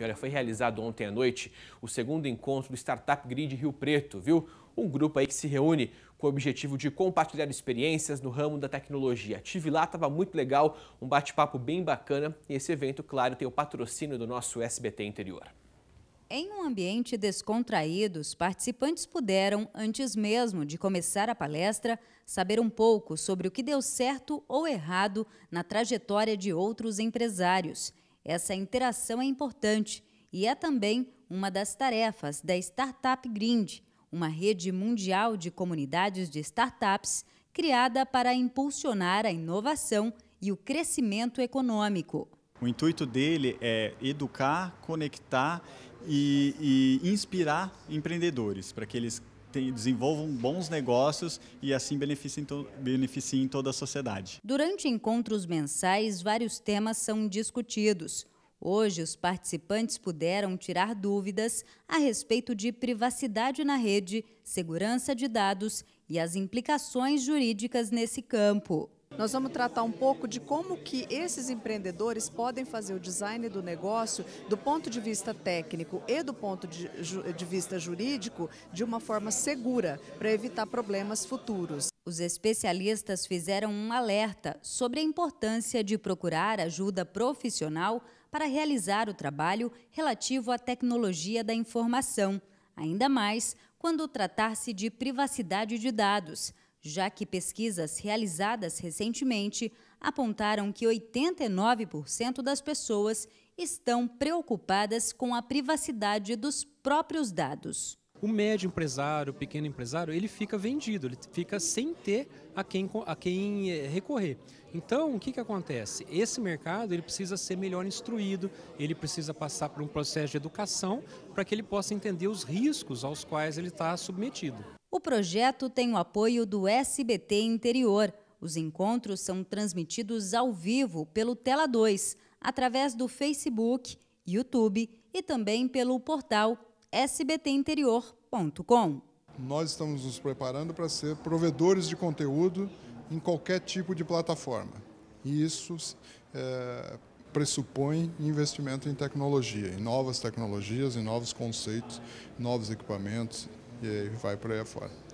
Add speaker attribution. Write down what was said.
Speaker 1: E olha, foi realizado ontem à noite o segundo encontro do Startup Grid Rio Preto, viu? Um grupo aí que se reúne com o objetivo de compartilhar experiências no ramo da tecnologia. Tive lá, estava muito legal, um bate-papo bem bacana. E esse evento, claro, tem o patrocínio do nosso SBT Interior.
Speaker 2: Em um ambiente descontraído, os participantes puderam, antes mesmo de começar a palestra, saber um pouco sobre o que deu certo ou errado na trajetória de outros empresários essa interação é importante e é também uma das tarefas da Startup Grind, uma rede mundial de comunidades de startups criada para impulsionar a inovação e o crescimento econômico.
Speaker 3: O intuito dele é educar, conectar e, e inspirar empreendedores para que eles tem, desenvolvam bons negócios e assim beneficiem, to, beneficiem toda a sociedade.
Speaker 2: Durante encontros mensais, vários temas são discutidos. Hoje, os participantes puderam tirar dúvidas a respeito de privacidade na rede, segurança de dados e as implicações jurídicas nesse campo. Nós vamos tratar um pouco de como que esses empreendedores podem fazer o design do negócio do ponto de vista técnico e do ponto de, de vista jurídico de uma forma segura para evitar problemas futuros. Os especialistas fizeram um alerta sobre a importância de procurar ajuda profissional para realizar o trabalho relativo à tecnologia da informação, ainda mais quando tratar-se de privacidade de dados já que pesquisas realizadas recentemente apontaram que 89% das pessoas estão preocupadas com a privacidade dos próprios dados.
Speaker 1: O médio empresário, o pequeno empresário, ele fica vendido, ele fica sem ter a quem, a quem eh, recorrer. Então, o que, que acontece? Esse mercado ele precisa ser melhor instruído, ele precisa passar por um processo de educação para que ele possa entender os riscos aos quais ele está submetido
Speaker 2: projeto tem o apoio do SBT Interior. Os encontros são transmitidos ao vivo pelo Tela 2, através do Facebook, YouTube e também pelo portal sbtinterior.com.
Speaker 1: Nós estamos nos preparando para ser provedores de conteúdo em qualquer tipo de plataforma. E isso é, pressupõe investimento em tecnologia, em
Speaker 3: novas tecnologias, em novos conceitos, novos equipamentos, que vai por aí afora.